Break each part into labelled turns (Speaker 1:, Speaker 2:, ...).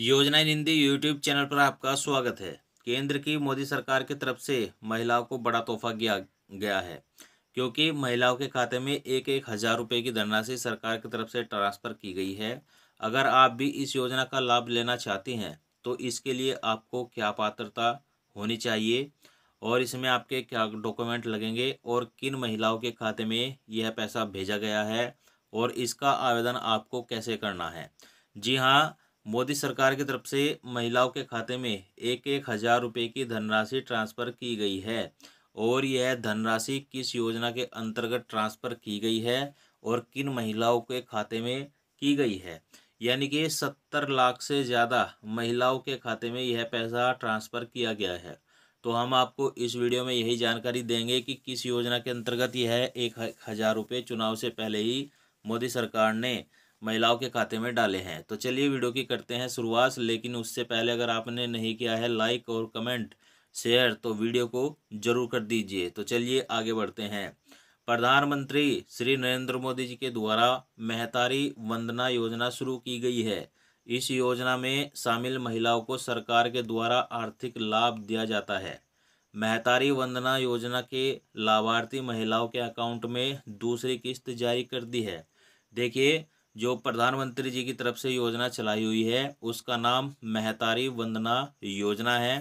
Speaker 1: योजना निंदी YouTube channel पर आपका स्वागत है केंद्र की मोदी सरकार की तरफ से महिलाओं को बड़ा तोहफा दिया गया है क्योंकि महिलाओं के खाते में एक एक हज़ार रुपये की धनराशि सरकार की तरफ से ट्रांसफ़र की गई है अगर आप भी इस योजना का लाभ लेना चाहती हैं तो इसके लिए आपको क्या पात्रता होनी चाहिए और इसमें आपके क्या डॉक्यूमेंट लगेंगे और किन महिलाओं के खाते में यह पैसा भेजा गया है और इसका आवेदन आपको कैसे करना है जी हाँ मोदी सरकार की तरफ से महिलाओं के खाते में एक एक हज़ार रुपये की धनराशि ट्रांसफ़र की गई है और यह धनराशि किस योजना के अंतर्गत ट्रांसफ़र की गई है और किन महिलाओं के खाते में की गई है यानी कि सत्तर लाख से ज़्यादा महिलाओं के खाते में यह पैसा ट्रांसफ़र किया गया है तो हम आपको इस वीडियो में यही जानकारी देंगे कि किस योजना के अंतर्गत यह एक हज़ार रुपये चुनाव से पहले ही मोदी सरकार ने महिलाओं के खाते में डाले हैं तो चलिए वीडियो की करते हैं शुरुआत लेकिन उससे पहले अगर आपने नहीं किया है लाइक और कमेंट शेयर तो वीडियो को जरूर कर दीजिए तो चलिए आगे बढ़ते हैं प्रधानमंत्री श्री नरेंद्र मोदी जी के द्वारा महतारी वंदना योजना शुरू की गई है इस योजना में शामिल महिलाओं को सरकार के द्वारा आर्थिक लाभ दिया जाता है महतारी वंदना योजना के लाभार्थी महिलाओं के अकाउंट में दूसरी किस्त जारी कर दी है देखिए जो प्रधानमंत्री जी की तरफ से योजना चलाई हुई है उसका नाम महतारी वंदना योजना है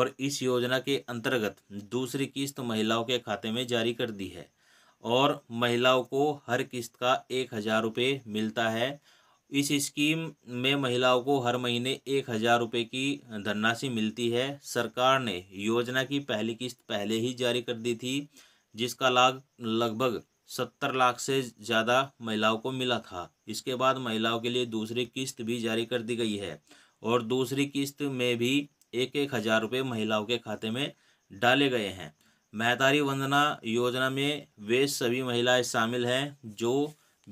Speaker 1: और इस योजना के अंतर्गत दूसरी किस्त महिलाओं के खाते में जारी कर दी है और महिलाओं को हर किस्त का एक हज़ार रुपये मिलता है इस स्कीम में महिलाओं को हर महीने एक हज़ार रुपये की धनराशि मिलती है सरकार ने योजना की पहली किस्त पहले ही जारी कर दी थी जिसका लाभ लगभग सत्तर लाख से ज़्यादा महिलाओं को मिला था इसके बाद महिलाओं के लिए दूसरी किस्त भी जारी कर दी गई है और दूसरी किस्त में भी एक एक हज़ार रुपये महिलाओं के खाते में डाले गए हैं महतारी वंदना योजना में वे सभी महिलाएं शामिल हैं जो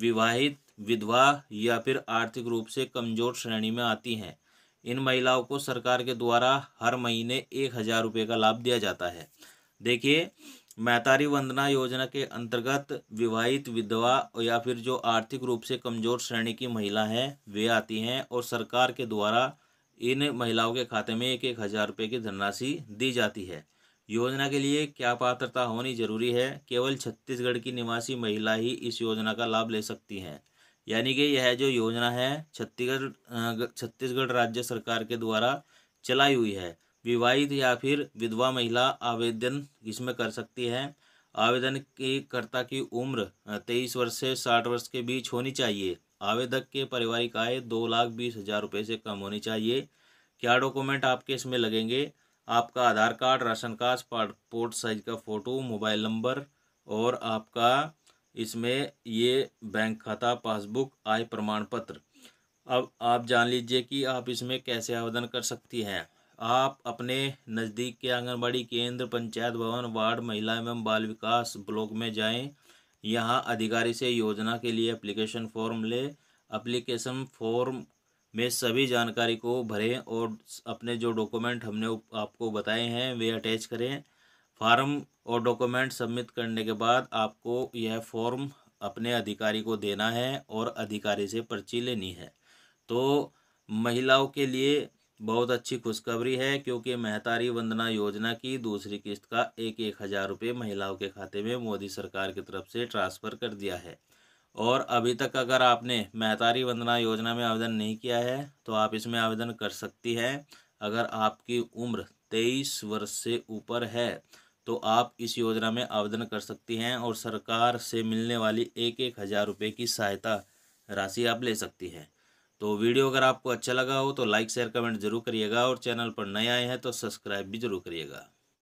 Speaker 1: विवाहित विधवा या फिर आर्थिक रूप से कमजोर श्रेणी में आती हैं इन महिलाओं को सरकार के द्वारा हर महीने एक हज़ार रुपये का लाभ दिया जाता है देखिए मैतारी वंदना योजना के अंतर्गत विवाहित विधवा या फिर जो आर्थिक रूप से कमज़ोर श्रेणी की महिला हैं वे आती हैं और सरकार के द्वारा इन महिलाओं के खाते में एक एक हज़ार रुपये की धनराशि दी जाती है योजना के लिए क्या पात्रता होनी जरूरी है केवल छत्तीसगढ़ की निवासी महिला ही इस योजना का लाभ ले सकती हैं यानी कि यह जो योजना है छत्तीसगढ़ छत्तीसगढ़ राज्य सरकार के द्वारा चलाई हुई है विवाहित या फिर विधवा महिला आवेदन इसमें कर सकती है आवेदन की कर्ता की उम्र तेईस वर्ष से साठ वर्ष के बीच होनी चाहिए आवेदक के पारिवारिक आय दो लाख बीस हज़ार रुपये से कम होनी चाहिए क्या डॉक्यूमेंट आपके इसमें लगेंगे आपका Aadhaar card ration card passport size का फ़ोटो मोबाइल नंबर और आपका इसमें ये बैंक खाता पासबुक आय प्रमाण पत्र अब आप जान लीजिए कि आप इसमें कैसे आवेदन कर सकती हैं आप अपने नज़दीक के आंगनबाड़ी केंद्र पंचायत भवन वार्ड महिला एवं बाल विकास ब्लॉक में जाएं यहां अधिकारी से योजना के लिए एप्लीकेशन फॉर्म लें एप्लीकेशन फॉर्म में सभी जानकारी को भरें और अपने जो डॉक्यूमेंट हमने आपको बताए हैं वे अटैच करें फार्म और डॉक्यूमेंट सबमिट करने के बाद आपको यह फॉर्म अपने अधिकारी को देना है और अधिकारी से पर्ची लेनी है तो महिलाओं के लिए बहुत अच्छी खुशखबरी है क्योंकि महतारी वंदना योजना की दूसरी किस्त का एक एक हज़ार रुपये महिलाओं के खाते में मोदी सरकार की तरफ से ट्रांसफ़र कर दिया है और अभी तक अगर आपने महतारी वंदना योजना में आवेदन नहीं किया है तो आप इसमें आवेदन कर सकती हैं अगर आपकी उम्र तेईस वर्ष से ऊपर है तो आप इस योजना में आवेदन कर सकती हैं और सरकार से मिलने वाली एक एक हज़ार रुपये की सहायता राशि आप ले सकती हैं तो वीडियो अगर आपको अच्छा लगा हो तो लाइक शेयर कमेंट जरूर करिएगा और चैनल पर नए आए हैं तो सब्सक्राइब भी जरूर करिएगा